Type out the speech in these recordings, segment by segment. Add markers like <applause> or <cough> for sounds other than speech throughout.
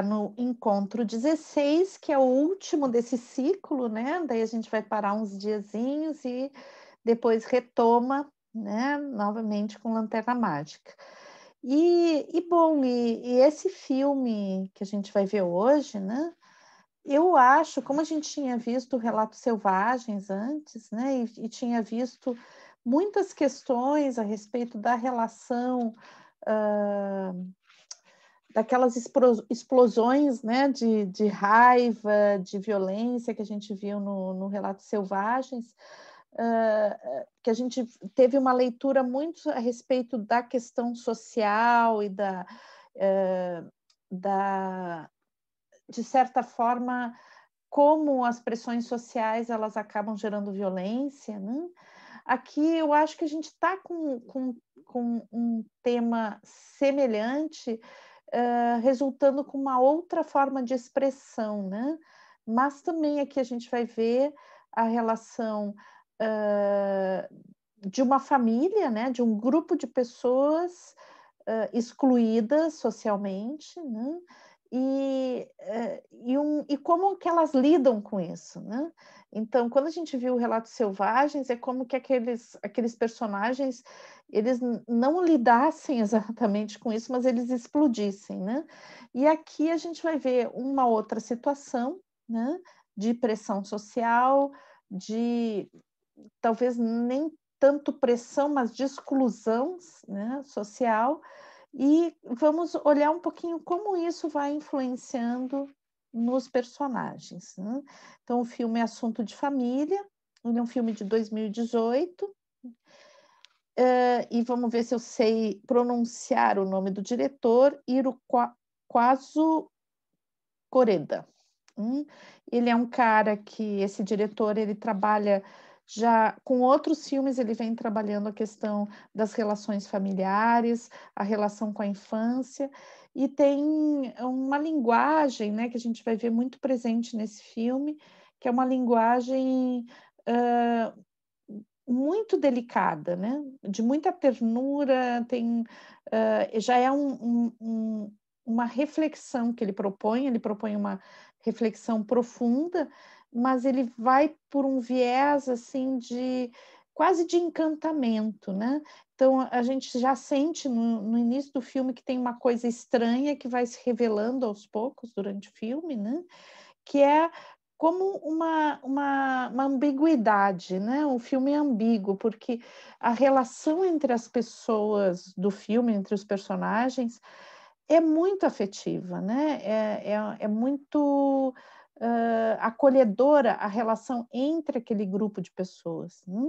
está no encontro 16, que é o último desse ciclo, né? Daí a gente vai parar uns diazinhos e depois retoma, né? Novamente com Lanterna Mágica. E, e bom, e, e esse filme que a gente vai ver hoje, né? Eu acho, como a gente tinha visto Relatos Selvagens antes, né? e, e tinha visto muitas questões a respeito da relação uh, daquelas explosões né, de, de, raiva, de violência que a gente viu no, no relato Selvagens, uh, que a gente teve uma leitura muito a respeito da questão social e da, uh, da de certa forma, como as pressões sociais elas acabam gerando violência, né? Aqui eu acho que a gente está com, com, com um tema semelhante, resultando com uma outra forma de expressão, né? Mas também aqui a gente vai ver a relação uh, de uma família, né? De um grupo de pessoas uh, excluídas socialmente, né? e, eh, e, um, e, como que elas lidam com isso, né? Então, quando a gente viu o relato Selvagens, é como que aqueles, aqueles personagens, eles não lidassem <laughs> exatamente com isso, mas eles explodissem, né? E aqui a gente vai ver uma outra situação, né? De pressão social, de talvez nem tanto pressão, mas de exclusão né? social, e vamos olhar um pouquinho como isso vai influenciando nos personagens. Né? Então, o filme é Assunto de Família, ele é um filme de 2018. Uh, eh, e vamos ver se eu sei pronunciar o nome do diretor, Iro Quaso Coreda. Hum? Ele é um cara que, esse diretor, ele trabalha já com outros filmes ele vem trabalhando a questão das relações familiares, a relação com a infância e tem uma linguagem, né, que a gente vai ver muito presente nesse filme, que é uma linguagem uh, muito delicada, né? de muita ternura, tem, uh, já é um, um, uma reflexão que ele propõe, ele propõe uma reflexão profunda mas ele vai por um viés assim de quase de encantamento, né? Então a gente já sente no, no, início do filme que tem uma coisa estranha que vai se revelando aos poucos durante o filme, né? Que é como uma, uma, uma ambiguidade, né? O filme é ambíguo, porque a relação entre as pessoas do filme, entre os personagens, é muito afetiva, né? É, é, é muito uh, acolhedora a relação entre aquele grupo de pessoas. Né?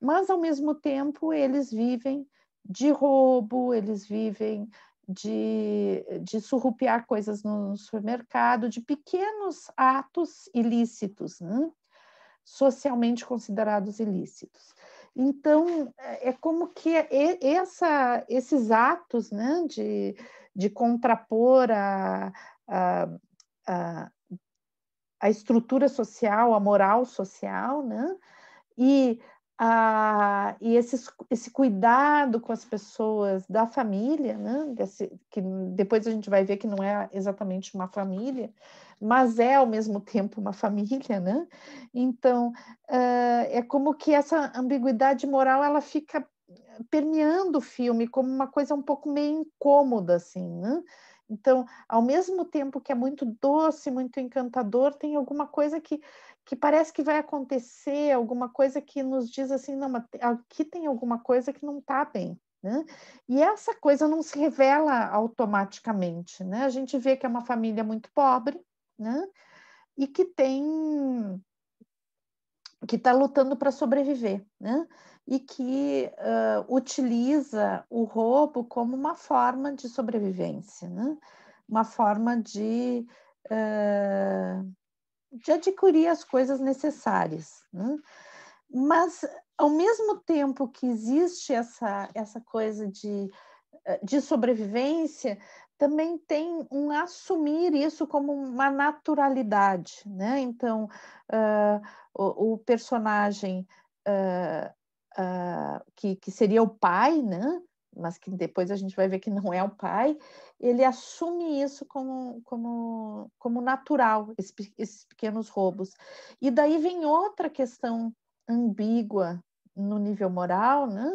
Mas, ao mesmo tempo, eles vivem de roubo, eles vivem de, de surrupiar coisas no supermercado, de pequenos atos ilícitos, né? socialmente considerados ilícitos. Então, é, é como que essa, esses atos né, de, de contrapor a, a, a estrutura social, a moral social, né? E, a, e esse, esse cuidado com as pessoas da família, né? Desse, que depois a gente vai ver que não é exatamente uma família, mas é ao mesmo tempo uma família, né? Então, uh, é como que essa ambiguidade moral ela fica permeando o filme como uma coisa um pouco meio incômoda, assim, né? Então, ao mesmo tempo que é muito doce, muito encantador, tem alguma coisa que, que parece que vai acontecer, alguma coisa que nos diz assim, não, aqui tem alguma coisa que não está bem. Né? E essa coisa não se revela automaticamente. Né? A gente vê que é uma família muito pobre né? e que tem que está lutando para sobreviver. Né? e que uh, utiliza o roubo como uma forma de sobrevivência, né? uma forma de, uh, de adquirir as coisas necessárias. Né? Mas, ao mesmo tempo que existe essa, essa coisa de, de sobrevivência, também tem um assumir isso como uma naturalidade, né? Então, uh, o, o, personagem uh, uh, que, que seria o pai, né? mas que depois a gente vai ver que não é o pai, ele assume isso como, como, como natural, esses, esses pequenos roubos. E daí vem outra questão ambígua no nível moral, né?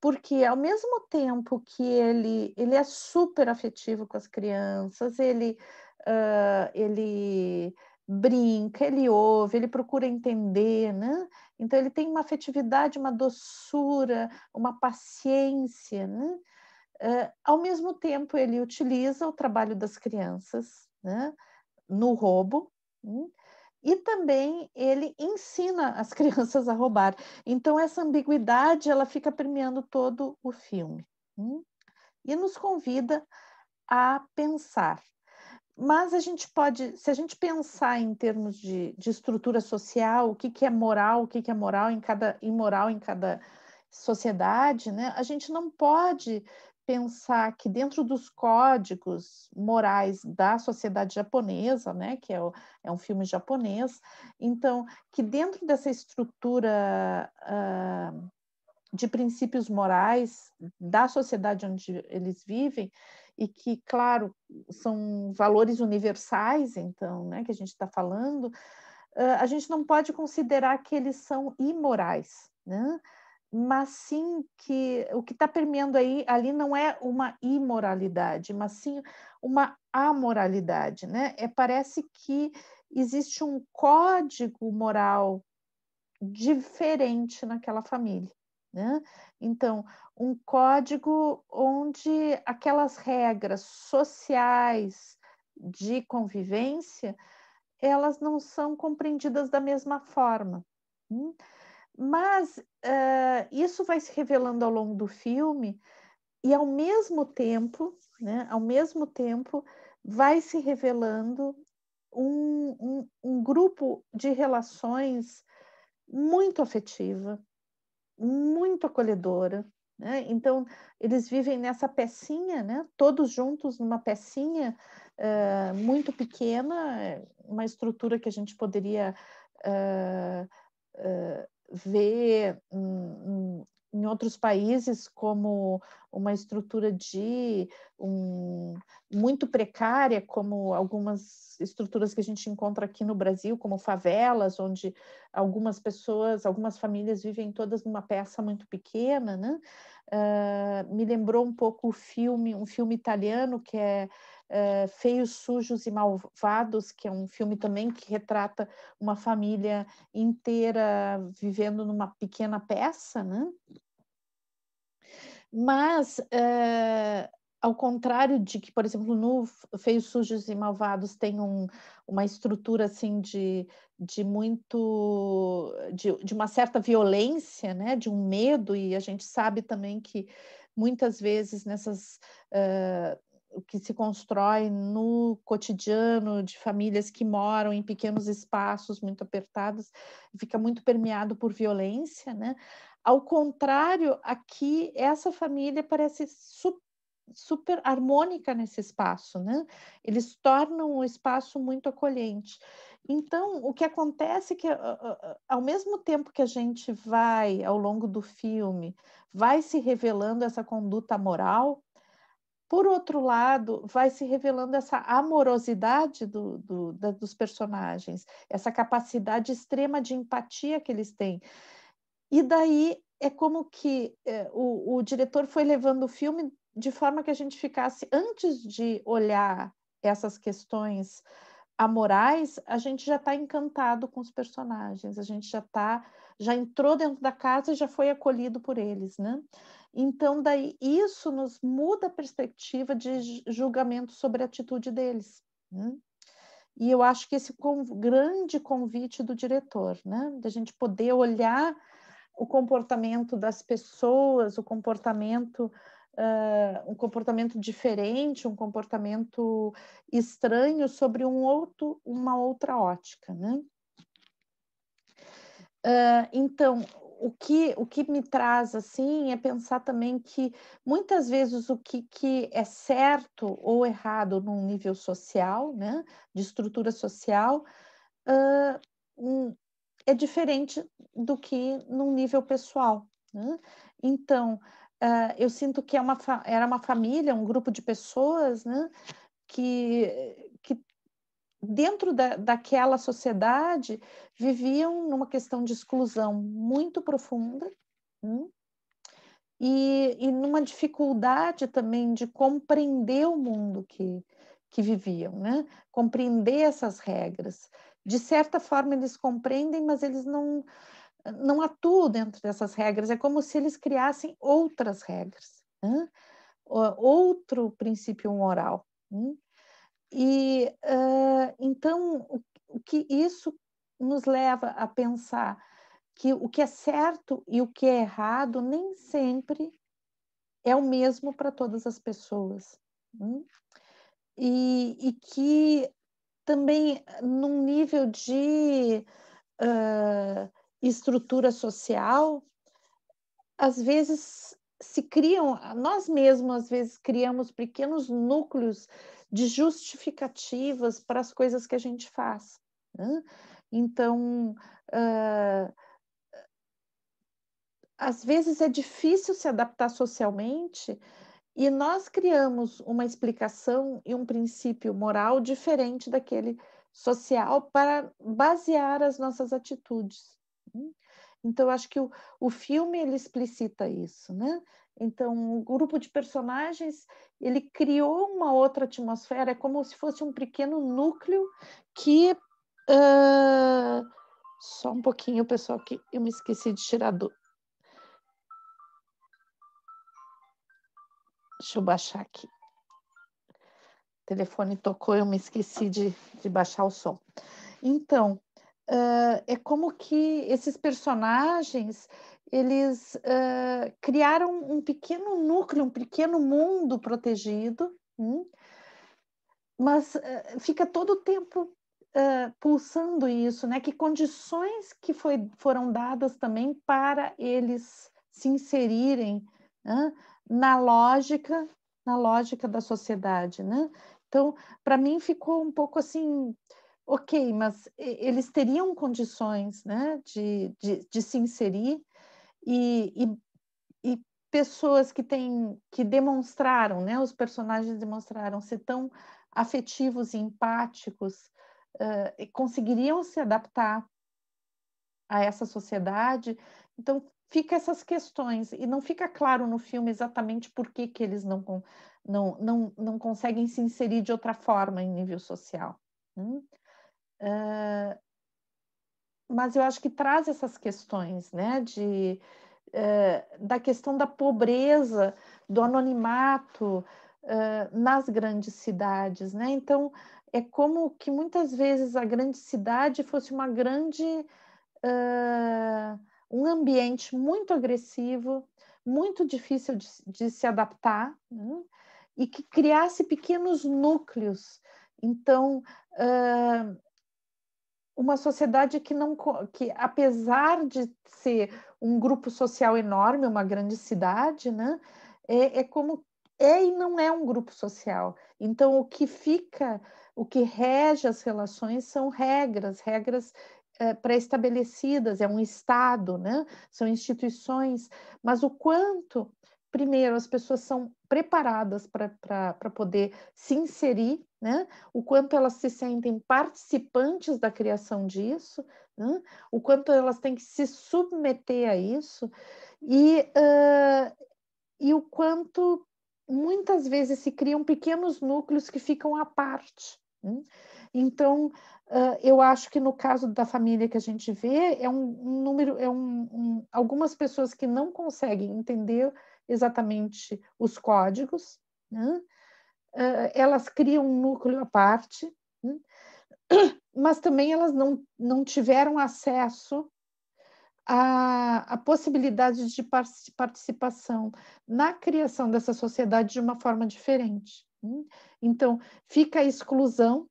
porque ao mesmo tempo que ele, ele é super afetivo com as crianças, ele, uh, ele brinca, ele ouve, ele procura entender, né? Então, ele tem uma afetividade, uma doçura, uma paciência. Né? Uh, ao mesmo tempo, ele utiliza o trabalho das crianças né? no roubo. Né? E também ele ensina as <laughs> crianças a roubar. Então, essa ambiguidade ela fica permeando todo o filme. Né? E nos convida a pensar mas a gente pode, se a gente pensar em termos de, de estrutura social, o que, que é moral, o que, que é moral em cada imoral em cada sociedade, né? A gente não pode pensar que dentro dos códigos morais da sociedade japonesa, né, que é, o, é um filme japonês, então que dentro dessa estrutura uh, de princípios morais da sociedade onde eles vivem, e que, claro, são valores universais, então, né, que a gente está falando, uh, a gente não pode considerar que eles são imorais, né? mas sim que o que está permeando aí ali não é uma imoralidade, mas sim uma amoralidade, né? É, parece que existe um código moral diferente naquela família. Né? Então, um código onde aquelas regras sociais de convivência elas não são compreendidas da mesma forma. Hum? Mas uh, isso vai se revelando ao longo do filme e ao mesmo tempo, né, ao mesmo tempo, vai se revelando um, um, um grupo de relações muito afetiva, muito acolhedora. Né? Então, eles vivem nessa pecinha, né? todos juntos numa pecinha uh, muito pequena, uma estrutura que a gente poderia uh, uh, ver um, em outros países como uma estrutura de um, muito precária, como algumas estruturas que a gente encontra aqui no Brasil, como favelas, onde algumas pessoas, algumas famílias vivem todas numa peça muito pequena, né? Uh, me lembrou um pouco o filme, um filme italiano que é eh, Feios, Sujos e Malvados, que é um filme também que retrata uma família inteira vivendo numa pequena peça, né? Mas, uh, ao contrário de que, por exemplo, no Feios, Sujos e Malvados tem um, uma estrutura assim de, de muito de, de uma certa violência, né? De um medo e a gente sabe também que muitas vezes nessas uh, que se constrói no cotidiano de famílias que moram em pequenos espaços muito apertados, fica muito permeado por violência, né? Ao contrário, aqui essa família parece super, super harmônica nesse espaço, né? Eles tornam o espaço muito acolhente. Então, o que acontece é que, ah, ah, ah, ao mesmo tempo que a gente vai, ao longo do filme, vai se revelando essa conduta moral, por outro lado, vai se revelando essa amorosidade do, do, da, dos personagens, essa capacidade extrema de empatia que eles têm. E daí é como que é, o, o diretor foi levando o filme de forma que a gente ficasse, antes de olhar essas questões amorais, a gente já está encantado com os personagens, a gente já está já entrou dentro da casa e já foi acolhido por eles, né? Então, daí isso nos muda a perspectiva de julgamento sobre a atitude deles. Né? E eu acho que esse grande convite do diretor, né? Da gente poder olhar o comportamento das pessoas, o comportamento Uh, um comportamento diferente, um comportamento estranho sobre um outro, uma outra ótica, né? Uh, então, o que, o que me traz assim é pensar também que muitas vezes o que, que é certo ou errado num nível social, né, de estrutura social, uh, um, é diferente do que num nível pessoal. Né? Então, uh, eu sinto que é uma era uma família, um grupo de pessoas né, que, dentro da, daquela sociedade, viviam numa questão de exclusão muito profunda hum, e, e numa dificuldade também de compreender o mundo que, que viviam, né? compreender essas regras. De certa forma, eles compreendem, mas eles não, não atuam dentro dessas regras, é como se eles criassem outras regras, né? outro princípio moral. Né? E uh, então o, o que isso nos leva a pensar que o que é certo e o que é errado nem sempre é o mesmo para todas as pessoas. Hum? E, e, que também num nível de uh, estrutura social, às vezes se criam, nós mesmos às vezes criamos pequenos núcleos de justificativas para as coisas que a gente faz. Né? Então, uh, às vezes é difícil se adaptar socialmente e nós criamos uma explicação e um princípio moral diferente daquele social para basear as nossas atitudes. Né? Então, acho que o, o filme ele explicita isso, né? Então, o grupo de personagens ele criou uma outra atmosfera, é como se fosse um pequeno núcleo que. Uh... Só um pouquinho, pessoal, que eu me esqueci de tirar do. Deixa eu baixar aqui. O telefone tocou, eu me esqueci de, de baixar o som. Então, uh, é como que esses personagens eles uh, criaram um pequeno núcleo, um pequeno mundo protegido, hum? mas uh, fica todo o tempo Uh, pulsando isso, né? Que condições que foi, foram dadas também para eles se inserirem né? na lógica, na lógica da sociedade, né? Então, para mim ficou um pouco assim ok, mas eles teriam condições né, de, de, de se inserir e, e, e, pessoas que têm que demonstraram, né, os personagens demonstraram ser tão afetivos e empáticos, uh, conseguiriam se adaptar a essa sociedade. Então fica essas questões e não fica claro no filme exatamente por que, que eles não, não, não, não conseguem se inserir de outra forma em nível social. Hum? Ah, mas eu acho que traz essas questões, né? De, uh, da questão da pobreza, do anonimato uh, nas grandes cidades, né? Então, é como que muitas vezes a grande cidade fosse uma grande uh, um ambiente muito agressivo, muito difícil de, de se adaptar né? e que criasse pequenos núcleos. Então uh, uma sociedade que não que apesar de ser um grupo social enorme, uma grande cidade, né, é, é como é e não é um grupo social. Então o que fica, o que rege as relações são regras, regras é, pré-estabelecidas, é um estado, né? São instituições, mas o quanto primeiro as pessoas são preparadas para poder se inserir né? o quanto elas se sentem participantes da criação disso, né? o quanto elas têm que se submeter a isso, e, uh, e o quanto muitas vezes se criam pequenos núcleos que ficam à parte. Né? Então, uh, eu acho que no caso da família que a gente vê, é um, um número, é um, um, algumas pessoas que não conseguem entender exatamente os códigos, né? Ah, elas criam um núcleo à parte, né? mas também elas não, não tiveram acesso à, à possibilidade de participação na criação dessa sociedade de uma forma diferente. Né? Então, fica a exclusão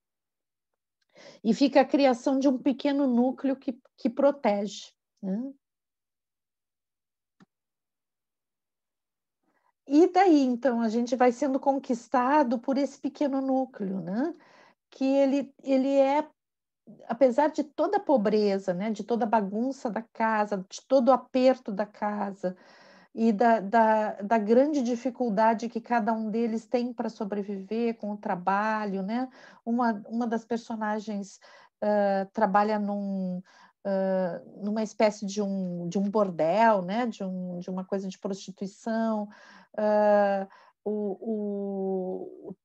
e fica a criação de um pequeno núcleo que, que protege. Né? E daí, então, a gente vai sendo conquistado por esse pequeno núcleo, né? Que ele, ele é, apesar de toda a pobreza, né? De toda a bagunça da casa, de todo o aperto da casa e da, da, da grande dificuldade que cada um deles tem para sobreviver com o trabalho, né? Uma, uma das personagens uh, trabalha num uh, numa espécie de um, de um bordel, né? de, um, de uma coisa de prostituição. Uh, o, o,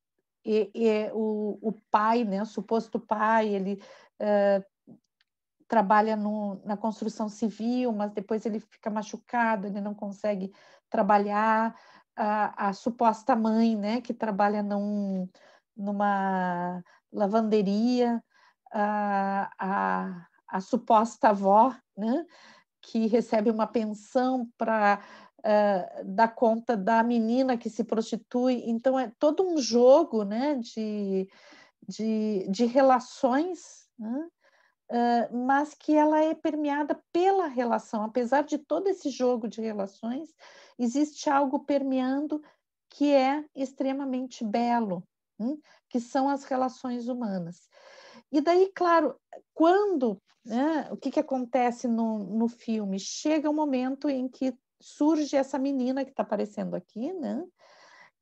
e, e, o, o, pai, né? o suposto pai, ele uh, trabalha no, na construção civil, mas depois ele fica machucado, ele não consegue trabalhar. A, a suposta mãe, né? que trabalha num, numa lavanderia, a, a, a suposta avó, né, que recebe uma pensão para uh, eh, dar conta da menina que se prostitui. Então, é todo um jogo né, de, de, de relações, né, uh, mas que ela é permeada pela relação. Apesar de todo esse jogo de relações, existe algo permeando que é extremamente belo, hum, que são as relações humanas. E daí, claro, quando né, o que, que acontece no, no filme? Chega o um momento em que surge essa menina que está aparecendo aqui, né?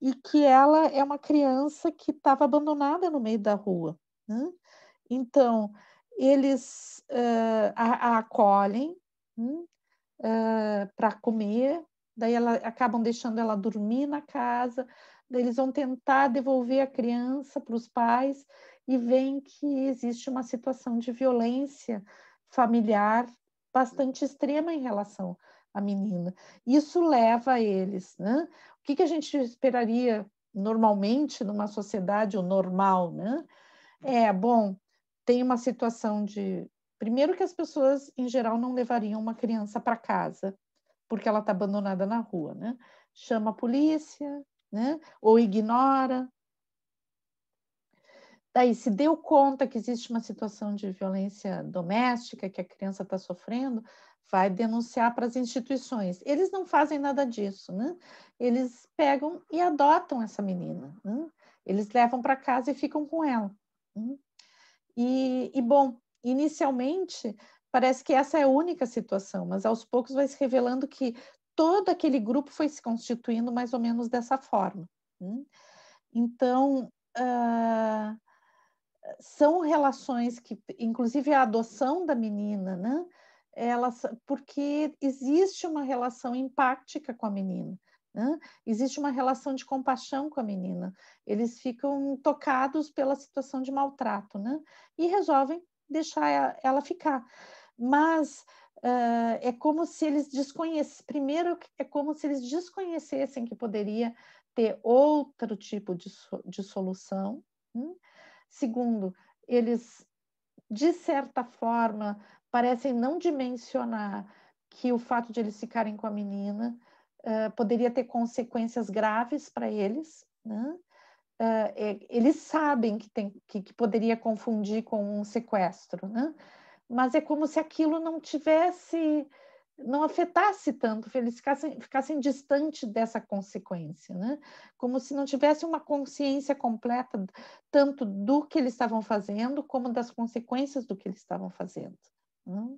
E que ela é uma criança que estava abandonada no meio da rua. Né? Então, eles uh, a, a, acolhem uh, né, eh, para comer, daí ela, acabam deixando ela dormir na casa, daí eles vão tentar devolver a criança para os pais e veem que existe uma situação de violência familiar bastante extrema em relação à menina. Isso leva a eles, né? O que, que a gente esperaria normalmente numa sociedade, o normal, né? É, bom, tem uma situação de. Primeiro, que as pessoas, em geral, não levariam uma criança para casa, porque ela está abandonada na rua, né? Chama a polícia, né? Ou ignora, Daí, se deu conta que existe uma situação de violência doméstica, que a criança está sofrendo, vai denunciar para as instituições. Eles não fazem nada disso, né? Eles pegam e adotam essa menina, né? eles levam para casa e ficam com ela. Né? E, e, bom, inicialmente parece que essa é a única situação, mas aos poucos vai se revelando que todo aquele grupo foi se constituindo mais ou menos dessa forma. Né? Então, ah, são relações que, inclusive a adoção da menina, né? Elas, porque existe uma relação empática com a menina, né? existe uma relação de compaixão com a menina. Eles ficam tocados pela situação de maltrato, né? E resolvem deixar ela ficar. Mas Uh, é como se eles desconhecessem. Primeiro, é como se eles desconhecessem que poderia ter outro tipo de, so de solução. Né? Segundo, eles, de certa forma, parecem não dimensionar que o fato de eles ficarem com a menina uh, poderia ter consequências graves para eles. Né? Uh, é, eles sabem que, tem, que, que, poderia confundir com um sequestro, né? mas é como se aquilo não tivesse não afetasse tanto, eles ficassem, ficassem distante dessa consequência, né? como se não tivesse uma consciência completa tanto do que eles estavam fazendo, como das consequências do que eles estavam fazendo. Né?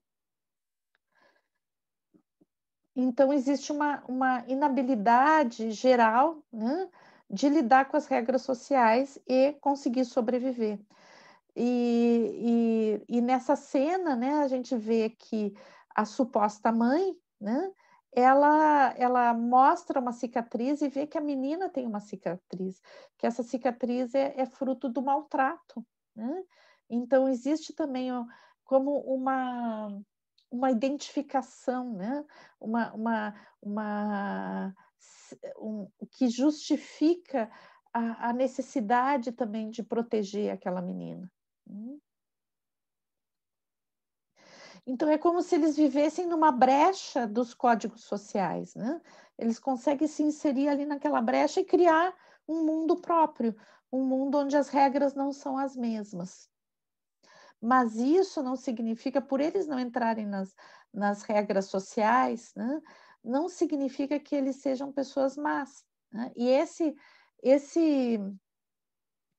Então, existe uma, uma inabilidade geral né, de lidar com as regras sociais e conseguir sobreviver. E, e, e nessa cena, né, a gente vê que a suposta mãe, né? Ela, ela mostra uma cicatriz e vê que a menina tem uma cicatriz, que essa cicatriz é, é fruto do maltrato. Né? Então, existe também como uma, uma identificação, né? uma, uma, uma, um, que justifica a, a necessidade também de proteger aquela menina. Né. Então, é como se eles vivessem numa brecha dos códigos sociais, né? Eles conseguem se inserir ali naquela brecha e criar um mundo próprio, um mundo onde as regras não são as mesmas. Mas isso não significa, por eles não entrarem nas, nas regras sociais, né? não significa que eles sejam pessoas más. Né? E esse, esse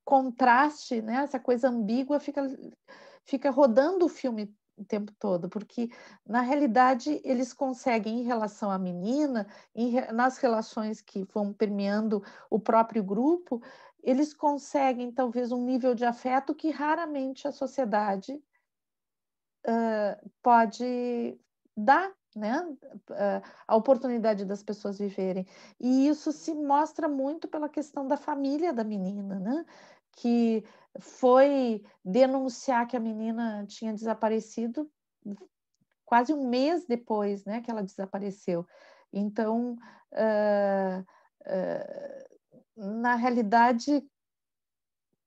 contraste, né? essa coisa ambígua, fica, fica rodando o filme o tempo todo, porque na realidade eles conseguem, em relação à menina, em, nas relações que vão permeando o próprio grupo, eles conseguem talvez um nível de afeto que raramente a sociedade uh, pode dar. Né? a oportunidade das pessoas viverem. E isso se mostra muito pela questão da família da menina, né? que foi denunciar que a menina tinha desaparecido quase um mês depois né, que ela desapareceu. Então, uh, uh, na realidade,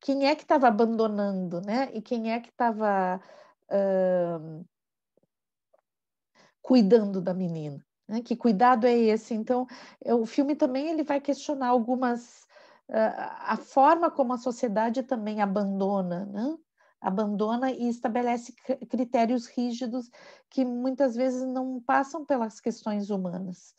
quem é que estava abandonando, né? E quem é que estava uh, ah, cuidando da menina? Né? Que cuidado é esse? Então, o filme também ele vai questionar algumas a forma como a sociedade também abandona, né? abandona e estabelece critérios rígidos que muitas vezes não passam pelas questões humanas.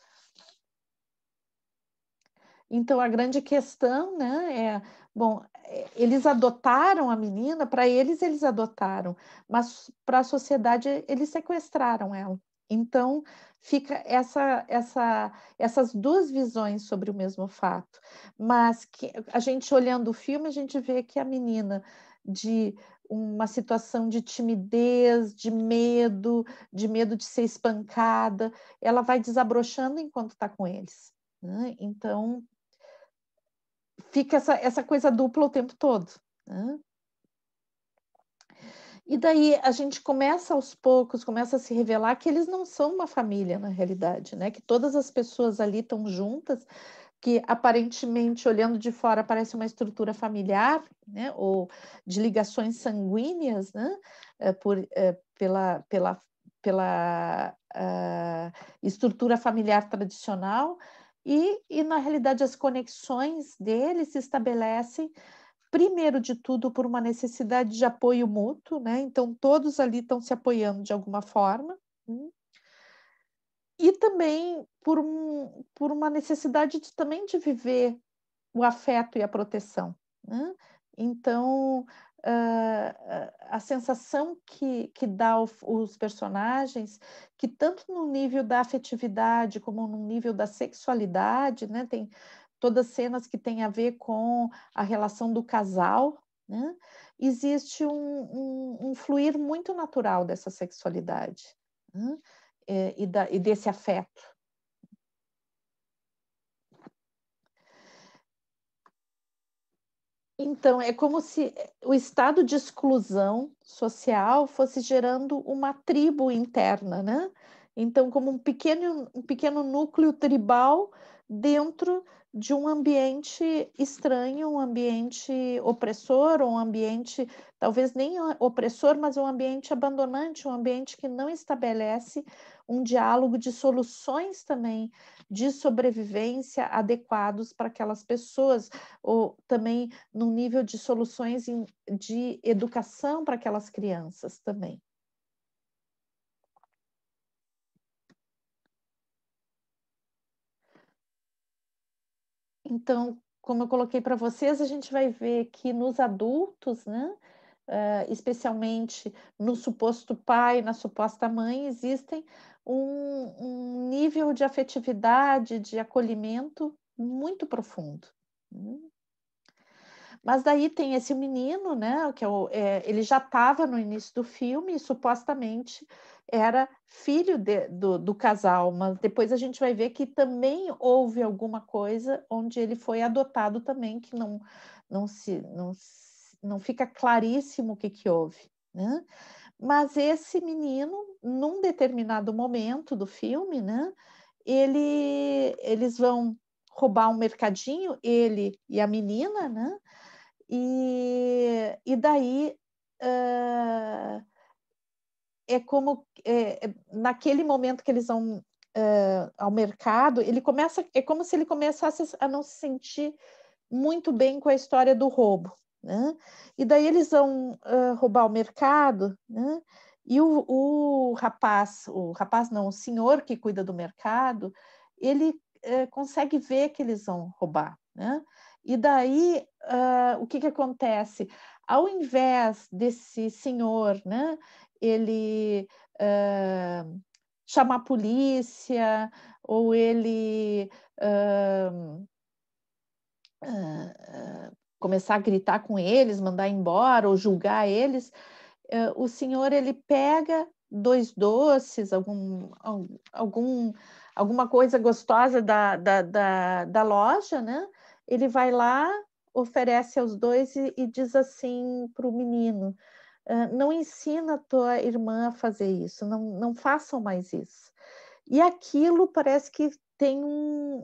Então a grande questão, né, é, bom, é, eles adotaram a menina, para eles eles adotaram, mas para a sociedade eles sequestraram ela. Então, fica essa, essa, essas duas visões sobre o mesmo fato. Mas que, a gente olhando o filme, a gente vê que a menina de uma situação de timidez, de medo, de medo de ser espancada, ela vai desabrochando enquanto está com eles. Né? Então, fica essa, essa coisa dupla o tempo todo. Né? E daí a gente começa aos poucos, começa a se revelar que eles não são uma família na realidade, né? Que todas as pessoas ali estão juntas, que aparentemente olhando de fora parece uma estrutura familiar, né? Ou de ligações sanguíneas, né? É, por, é, pela pela, pela uh, estrutura familiar tradicional, e, e, na realidade as conexões deles se estabelecem primeiro de tudo, por uma necessidade de apoio mútuo, né? Então, todos ali estão se apoiando de alguma forma. Né? E também por, um, por uma necessidade de, também de viver o afeto e a proteção. Né? Então, uh, a sensação que, que dá o, os personagens, que tanto no nível da afetividade como no nível da sexualidade, né? tem todas cenas que têm a ver com a relação do casal, né? existe um, um, um, fluir muito natural dessa sexualidade né? e, é, e, da, e desse afeto. Então, é como se o estado de exclusão social fosse gerando uma tribo interna, né? Então, como um pequeno, um pequeno núcleo tribal dentro de um ambiente estranho, um ambiente opressor, um ambiente talvez nem opressor, mas um ambiente abandonante, um ambiente que não estabelece um diálogo de soluções também de sobrevivência adequados para aquelas pessoas, ou também no nível de soluções de educação para aquelas crianças também. Então, como eu coloquei para vocês, a gente vai ver que nos adultos, né, uh, especialmente no suposto pai, na suposta mãe, existem um, um nível de afetividade, de acolhimento muito profundo. Né? Mas daí tem esse menino, né? Que é o, é, ele já estava no início do filme e supostamente era filho de, do, do, casal, mas depois a gente vai ver que também houve alguma coisa onde ele foi adotado também, que não, não se não, não fica claríssimo o que, que houve. Né? Mas esse menino, num determinado momento do filme, né, ele, eles vão roubar um mercadinho, ele e a menina, né? E, e daí uh, é como é, é, naquele momento que eles vão uh, ao mercado, ele começa é como se ele começasse a não se sentir muito bem com a história do roubo. Né? E daí eles vão uh, roubar o mercado, né? e o, o, rapaz, o rapaz não, o senhor que cuida do mercado, ele uh, consegue ver que eles vão roubar. Né? E daí, uh, o que, que acontece? Ao invés desse senhor, né, ele uh, chamar a polícia, ou ele uh, começar a gritar com eles, mandar embora, ou julgar eles, eh, o senhor ele pega dois doces, algum, algum, alguma coisa gostosa da, da, da, da loja, né? ele vai lá, oferece aos dois e, e diz assim para o menino: ah, não ensina a tua irmã a fazer isso, não, não façam mais isso. E aquilo parece que tem um.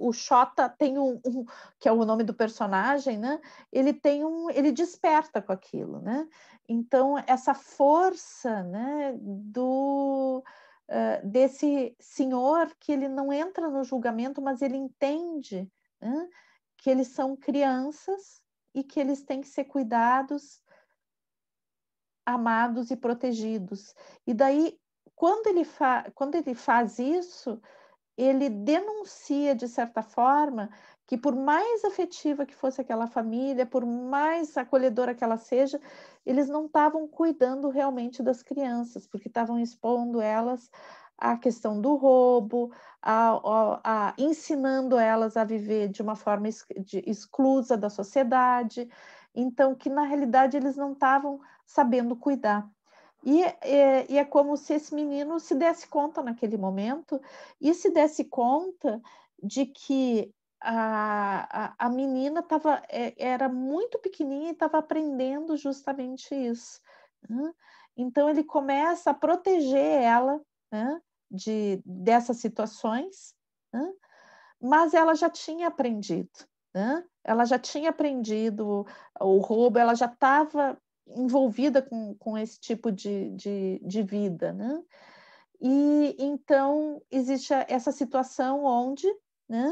O, Xota tem um, um, que é o nome do personagem, né? Ele tem um. ele desperta com aquilo, né? Então, essa força né, do. Uh, desse senhor que ele não entra no julgamento, mas ele entende né? que eles são crianças e que eles têm que ser cuidados, amados e protegidos. E daí, quando ele, fa quando ele faz isso, ele denuncia, de certa forma, que por mais afetiva que fosse aquela família, por mais acolhedora que ela seja, eles não estavam cuidando realmente das crianças, porque estavam expondo elas a questão do roubo, a, a, a, ensinando elas a viver de uma forma exclusa da sociedade, então que na realidade eles não estavam sabendo cuidar. E é, e é, como se esse menino se desse conta naquele momento e se desse conta de que a, a, a menina tava, é, era muito pequenininha e estava aprendendo justamente isso. Né? Então ele começa a proteger ela né? de, dessas situações, né? mas ela já tinha aprendido, né? ela já tinha aprendido o roubo, ela já estava envolvida com, com esse tipo de, de, de vida. Né? E então existe essa situação onde né,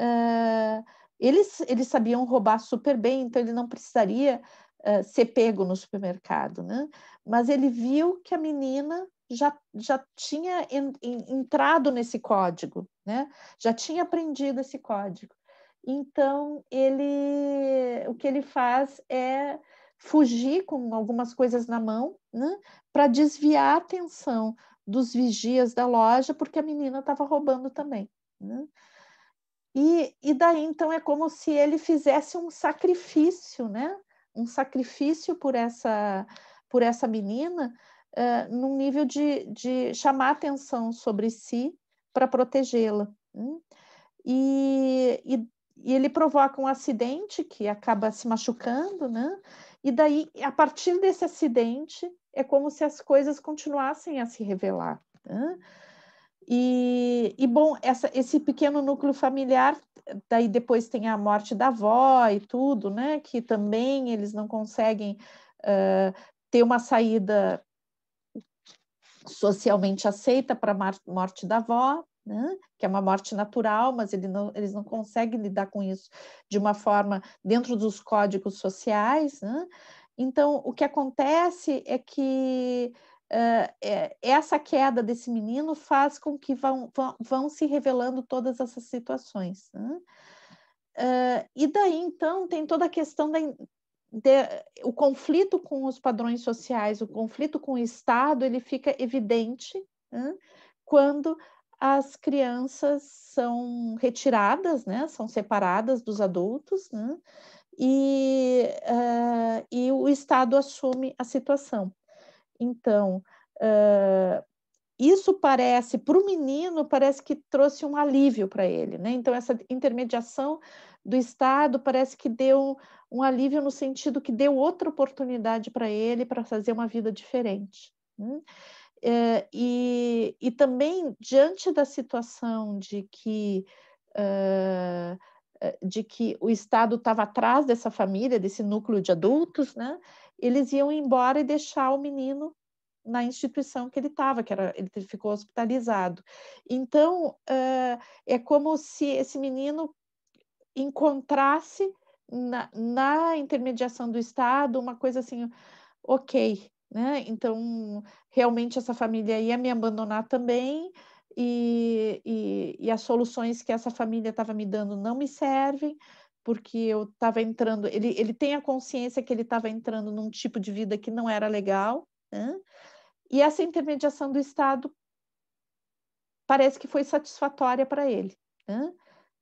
uh, eles, eles sabiam roubar super bem, então ele não precisaria uh, ser pego no supermercado, né? mas ele viu que a menina já, já tinha en, en, entrado nesse código, né? já tinha aprendido esse código. Então, ele, o que ele faz é fugir com algumas coisas na mão né? para desviar a atenção dos vigias da loja, porque a menina estava roubando também. Né? E, e daí, então, é como se ele fizesse um sacrifício, né? um sacrifício por essa, por essa menina, num nível de, de chamar atenção sobre si para protegê-la. Hum? E, e, e, ele provoca um acidente que acaba se machucando, né? E daí, a partir desse acidente, é como se as coisas continuassem a se revelar. Né? E, e, bom, essa, esse pequeno núcleo familiar, daí depois tem a morte da avó e tudo, né? Que também eles não conseguem uh, ter uma saída socialmente aceita para a morte da avó, né? que é uma morte natural, mas ele não, eles não conseguem lidar com isso de uma forma dentro dos códigos sociais. Né? Então, o que acontece é que uh, é, essa queda desse menino faz com que vão, vão, vão se revelando todas essas situações. Né? Uh, e daí, então, tem toda a questão da, de, o conflito com os padrões sociais, o conflito com o Estado, ele fica evidente né, quando as crianças são retiradas, né, são separadas dos adultos, né, e, uh, e o Estado assume a situação. Então, uh, isso parece, para o menino, parece que trouxe um alívio para ele. Né? Então, essa intermediação do Estado parece que deu um alívio no sentido que deu outra oportunidade para ele para fazer uma vida diferente. Né? É, e, e também diante da situação de que uh, de que o Estado estava atrás dessa família, desse núcleo de adultos, né? Eles iam embora e deixar o menino na instituição que ele estava, que era, ele ficou hospitalizado. Então uh, é como se esse menino encontrasse na, na intermediação do Estado, uma coisa assim, ok, né? Então, realmente essa família ia me abandonar também, e, e, e as soluções que essa família estava me dando não me servem, porque eu estava entrando. Ele, ele tem a consciência que ele estava entrando num tipo de vida que não era legal, né? E essa intermediação do Estado parece que foi satisfatória para ele. Né?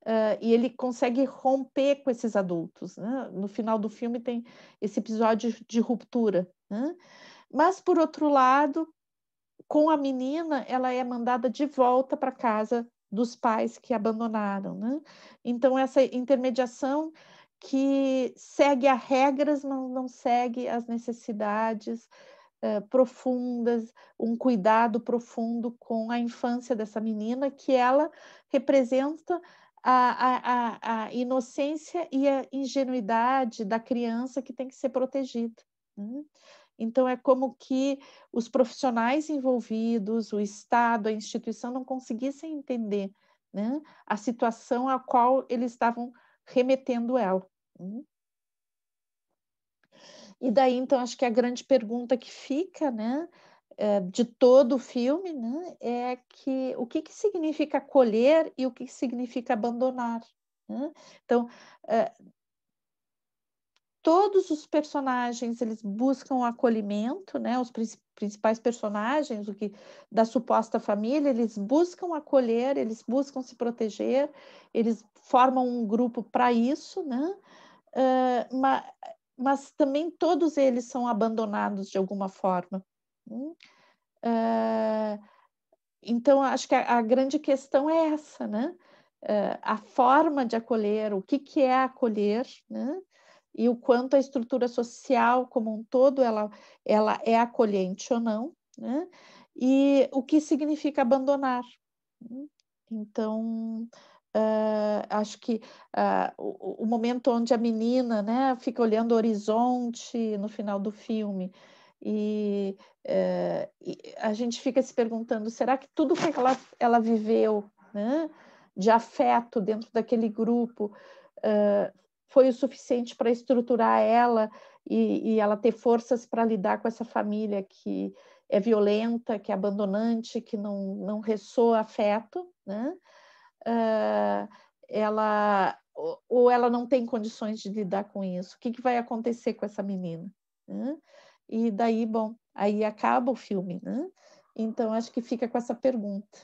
Uh, e ele consegue romper com esses adultos. Né? No final do filme tem esse episódio de ruptura. Né? Mas, por outro lado, com a menina, ela é mandada de volta para casa dos pais que abandonaram. Né? Então, essa intermediação que segue as regras, mas não segue as necessidades profundas, um cuidado profundo com a infância dessa menina, que ela representa a, a, a inocência e a ingenuidade da criança que tem que ser protegida. Né? Então, é como que os profissionais envolvidos, o Estado, a instituição não conseguissem entender né, a situação a qual eles estavam remetendo ela. Né? E daí, então, acho que a grande pergunta que fica né, eh, de todo o filme né, é que o que, que significa colher e o que, que significa abandonar. Né? Então, é, todos os personagens eles buscam acolhimento, né? Os principais personagens, o que da suposta família, eles buscam acolher, eles buscam se proteger, eles formam um grupo para isso, né? Uh, eh, mas, mas também todos eles são abandonados de alguma forma. Né? Ah, então, acho que a, grande questão é essa, né? Ah, a forma de acolher, o que, que é acolher, né? E o quanto a estrutura social como um todo ela, ela é acolhente ou não, né? E o que significa abandonar. Né? Então, Uh, acho que uh, o, o, momento onde a menina né, fica olhando o horizonte no final do filme, e, é, e, a gente fica se perguntando: será que tudo que ela, ela viveu né, de afeto dentro daquele grupo é, foi o suficiente para estruturar ela e, e ela ter forças para lidar com essa família que é violenta, que é abandonante, que não, não ressoa afeto, né? Eh, ela ou, ou ela não tem condições de lidar com isso. O que, que vai acontecer com essa menina? Né? E daí, bom, aí acaba o filme, né? Então acho que fica com essa pergunta.